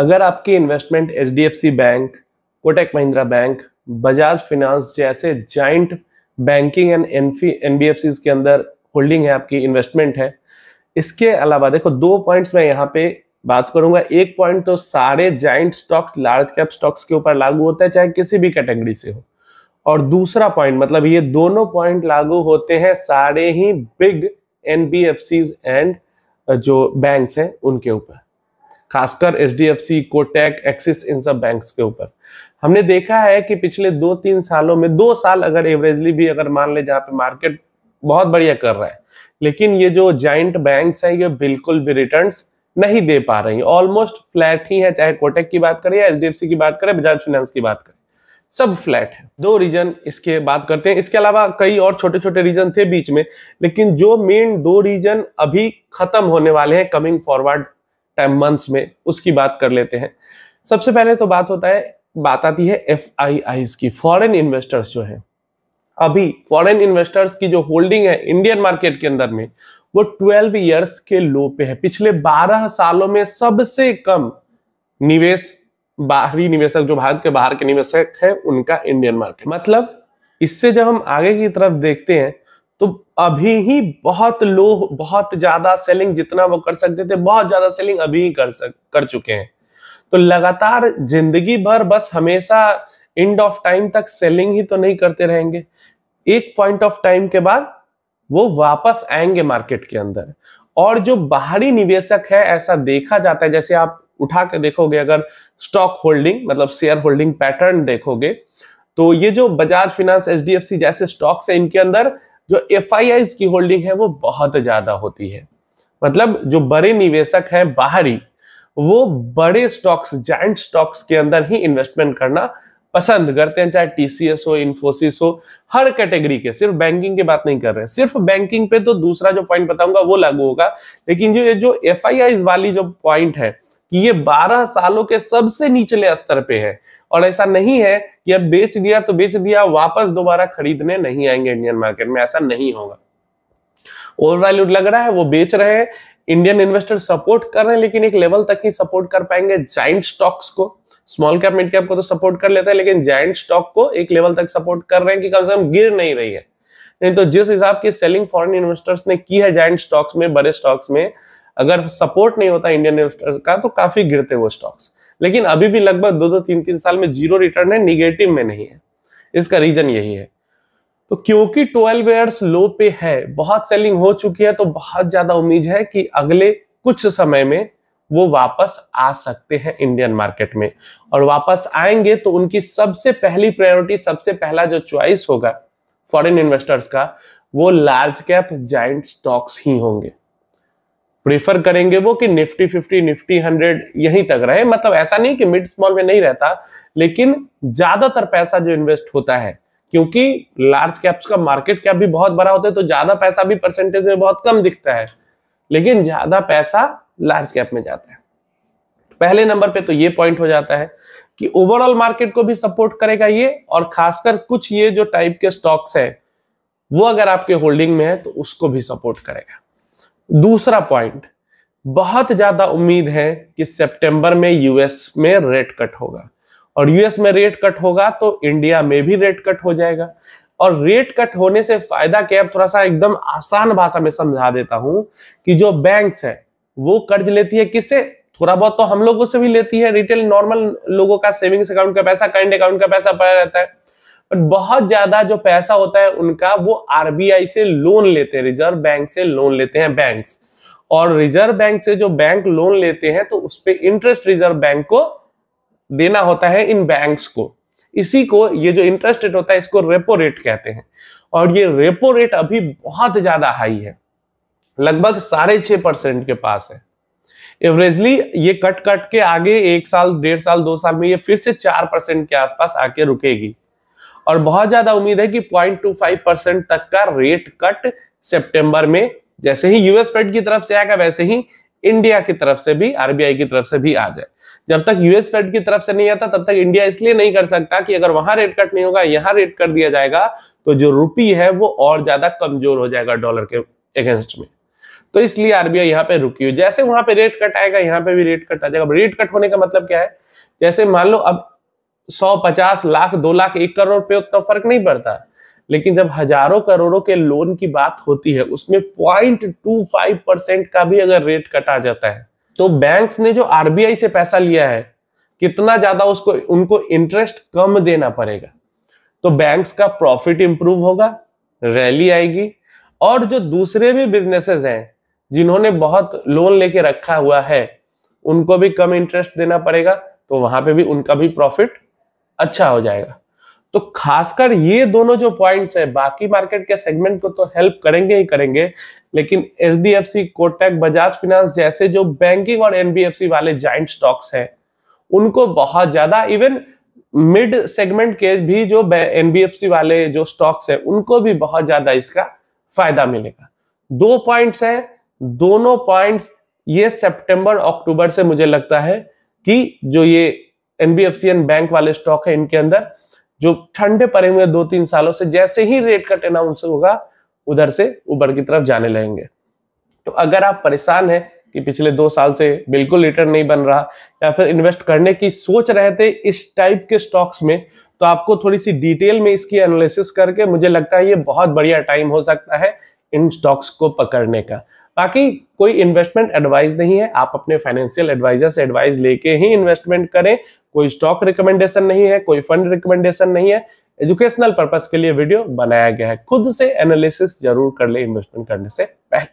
अगर आपकी investment H bank Kotak Mahindra bank Bajaj finance जैसे joint banking and N B के अंदर होल्डिंग है आपकी इन्वेस्टमेंट है इसके अलावा देखो दो पॉइंट्स मैं यहाँ पे बात करूंगा एक पॉइंट तो सारे joint stocks large cap stocks के ऊपर लागू होता है चाहे किसी भी कैटेगरी से हो और दूसरा पॉइंट मतलब ये दोनों पॉइंट लागू होते हैं सारे ही बिग एन एंड जो बैंक्स हैं उनके ऊपर खासकर H D F C Kotak Axis इन सब बैंक्स के ऊपर हमने देखा है कि पिछले दो तीन सालों में दो साल अगर एवरेजली भी अगर मान ले जहाँ पे मार्केट बहुत बढ़िया कर रहा है लेकिन ये जो जॉइंट बैंक्स हैं ये बिल्कुल भी रिटर्न नहीं दे पा रही ऑलमोस्ट फ्लैट ही है चाहे कोटेक की बात करें या एच की बात करें बजाज फाइनेंस की बात करें सब फ्लैट है दो रीजन इसके बात करते हैं इसके अलावा कई और छोटे छोटे रीजन थे बीच में लेकिन जो मेन दो रीजन अभी खत्म होने वाले हैं कमिंग फॉरवर्ड टाइम मंथ्स में उसकी बात कर लेते हैं सबसे पहले तो बात होता है बात आती है एफ की फॉरेन इन्वेस्टर्स जो है अभी फॉरेन इन्वेस्टर्स की जो होल्डिंग है इंडियन मार्केट के अंदर में वो 12 इयर्स के लो पे है पिछले 12 सालों में सबसे कम निवेश बाहरी निवेशक जो भारत के बाहर के निवेशक है उनका इंडियन मार्केट मतलब इससे जब हम आगे की तरफ देखते हैं तो अभी ही बहुत लो बहुत ज्यादा सेलिंग जितना वो कर सकते थे बहुत ज्यादा सेलिंग अभी ही कर सक कर चुके हैं तो लगातार जिंदगी भर बस हमेशा एंड ऑफ टाइम तक सेलिंग ही तो नहीं करते रहेंगे एक पॉइंट ऑफ टाइम के बाद वो वापस आएंगे मार्केट के अंदर और जो बाहरी निवेशक है ऐसा देखा जाता है जैसे आप उठा के देखोगे अगर स्टॉक होल्डिंग मतलब शेयर होल्डिंग पैटर्न देखोगे तो ये जो बजाज फिनेंस एच जैसे स्टॉक्स है इनके अंदर जो एफ की होल्डिंग है वो बहुत ज्यादा होती है मतलब जो बड़े निवेशक हैं बाहरी वो बड़े स्टॉक्स जैंट स्टॉक्स के अंदर ही इन्वेस्टमेंट करना पसंद करते हैं चाहे टीसीएस हो इन्फोसिस हो हर कैटेगरी के सिर्फ बैंकिंग की बात नहीं कर रहे सिर्फ बैंकिंग पे तो दूसरा जो पॉइंट बताऊंगा वो लागू होगा लेकिन जो ये जो एफ वाली जो पॉइंट है कि ये 12 सालों के सबसे निचले स्तर पे है और ऐसा नहीं है कि अब बेच दिया तो बेच दिया वापस दोबारा खरीदने नहीं आएंगे इंडियन मार्केट में ऐसा नहीं होगा ओवर लग रहा है वो बेच रहे हैं इंडियन इन्वेस्टर सपोर्ट कर रहे हैं लेकिन एक लेवल तक ही सपोर्ट कर पाएंगे जाइंट स्टॉक्स को स्मॉल कैप मिड कैप को तो सपोर्ट कर लेते हैं लेकिन जाइंट स्टॉक को एक लेवल तक सपोर्ट कर रहे हैं कि कम से कम गिर नहीं रही है नहीं तो जिस हिसाब की सेलिंग फॉरेन इन्वेस्टर्स ने की है जाइंट स्टॉक्स में बड़े स्टॉक्स में अगर सपोर्ट नहीं होता इंडियन इन्वेस्टर्स का तो काफी गिरते वो स्टॉक्स लेकिन अभी भी लगभग दो दो तीन तीन साल में जीरो रिटर्न है निगेटिव में नहीं है इसका रीजन यही है तो क्योंकि ट्वेल्व ईयर्स लो पे है बहुत सेलिंग हो चुकी है तो बहुत ज्यादा उम्मीद है कि अगले कुछ समय में वो वापस आ सकते हैं इंडियन मार्केट में और वापस आएंगे तो उनकी सबसे पहली प्रायोरिटी सबसे पहला जो चॉइस होगा फॉरेन इन्वेस्टर्स का वो लार्ज कैप जाइंट स्टॉक्स ही होंगे प्रेफर करेंगे वो कि निफ्टी फिफ्टी निफ्टी हंड्रेड यहीं तक रहे मतलब ऐसा नहीं कि मिड स्मॉल में नहीं रहता लेकिन ज्यादातर पैसा जो इन्वेस्ट होता है क्योंकि लार्ज कैप्स का मार्केट कैप भी बहुत बड़ा होता है तो ज्यादा पैसा भी परसेंटेज में बहुत कम दिखता है लेकिन ज्यादा पैसा लार्ज कैप में जाता है पहले नंबर पे तो ये पॉइंट हो जाता है कि ओवरऑल मार्केट को भी सपोर्ट करेगा ये और खासकर कुछ ये जो टाइप के स्टॉक्स हैं वो अगर आपके होल्डिंग में है तो उसको भी सपोर्ट करेगा दूसरा पॉइंट बहुत ज्यादा उम्मीद है कि सितंबर में यूएस में रेट कट होगा और यूएस में रेट कट होगा तो इंडिया में भी रेट कट हो जाएगा और रेट कट होने से फायदा क्या है थोड़ा सा एकदम आसान भाषा में समझा देता हूं कि जो बैंक्स है वो कर्ज लेती है किससे थोड़ा बहुत तो हम लोगों से भी लेती है रिटेल नॉर्मल लोगों का सेविंग्स अकाउंट का पैसा करंट अकाउंट का पैसा पड़ा रहता है बट बहुत ज्यादा जो पैसा होता है उनका वो आरबीआई से लोन लेते हैं रिजर्व बैंक से लोन लेते हैं बैंक और रिजर्व बैंक से जो बैंक लोन लेते हैं तो उस पर इंटरेस्ट रिजर्व बैंक को देना होता है इन बैंक को इसी को ये जो इंटरेस्ट रेट होता है इसको रेपो रेट कहते हैं और ये रेपो रेट अभी बहुत ज्यादा हाई है लगभग साढ़े छह परसेंट के पास है एवरेजली ये कट कट के आगे एक साल डेढ़ साल दो साल में ये फिर से चार परसेंट के आसपास आके रुकेगी और बहुत ज्यादा उम्मीद है कि 0.25 परसेंट तक का रेट कट सितंबर में जैसे ही यूएस फेड की तरफ से आएगा वैसे ही इंडिया की तरफ से भी आरबीआई की तरफ से भी आ जाए जब तक यूएस फेड की तरफ से नहीं आता तब तक इंडिया इसलिए नहीं कर सकता कि अगर वहां रेट कट नहीं होगा यहां रेट कर दिया जाएगा तो जो रुपी है वो और ज्यादा कमजोर हो जाएगा डॉलर के अगेंस्ट में तो इसलिए आरबीआई यहां पे रुकी हुई जैसे वहां पे रेट कट आएगा यहां पे भी रेट कट आ जाएगा रेट कट होने का मतलब क्या है जैसे मान लो अब सौ पचास लाख दो लाख एक करोड़ पे उतना फर्क नहीं पड़ता लेकिन जब हजारों करोड़ों के लोन की बात होती है उसमें पॉइंट टू फाइव परसेंट का भी अगर रेट कटा जाता है तो बैंक्स ने जो आरबीआई से पैसा लिया है कितना ज्यादा उसको उनको इंटरेस्ट कम देना पड़ेगा तो बैंक्स का प्रॉफिट इंप्रूव होगा रैली आएगी और जो दूसरे भी बिजनेसेस हैं जिन्होंने बहुत लोन लेके रखा हुआ है उनको भी कम इंटरेस्ट देना पड़ेगा तो वहां पे भी उनका भी प्रॉफिट अच्छा हो जाएगा तो खासकर ये दोनों जो पॉइंट्स है बाकी मार्केट के सेगमेंट को तो हेल्प करेंगे ही करेंगे लेकिन H D F C Kotak Bajaj finance जैसे जो बैंकिंग और एनबीएफसी वाले जॉइंट स्टॉक्स हैं उनको बहुत ज्यादा इवन मिड सेगमेंट के भी जो एनबीएफसी वाले जो स्टॉक्स हैं उनको भी बहुत ज्यादा इसका फायदा मिलेगा दो पॉइंट्स हैं दोनों पॉइंट्स ये सितंबर अक्टूबर से मुझे लगता है कि जो ये एनबीएफसी एंड बैंक वाले स्टॉक है इनके अंदर जो ठंडे पड़े हुए दो तीन सालों से जैसे ही रेट कट अनाउंस होगा उधर से ऊबर की तरफ जाने लगेंगे तो अगर आप परेशान हैं कि पिछले दो साल से बिल्कुल रिटर्न नहीं बन रहा या फिर इन्वेस्ट करने की सोच रहे थे इस टाइप के स्टॉक्स में तो आपको थोड़ी सी डिटेल में इसकी एनालिसिस करके मुझे लगता है ये बहुत बढ़िया टाइम हो सकता है इन स्टॉक्स को पकड़ने का बाकी कोई इन्वेस्टमेंट एडवाइस नहीं है आप अपने फाइनेंशियल एडवाइजर से एडवाइस लेके ही इन्वेस्टमेंट करें कोई स्टॉक रिकमेंडेशन नहीं है कोई फंड रिकमेंडेशन नहीं है एजुकेशनल पर्पज के लिए वीडियो बनाया गया है खुद से एनालिसिस जरूर कर ले इन्वेस्टमेंट करने से पहले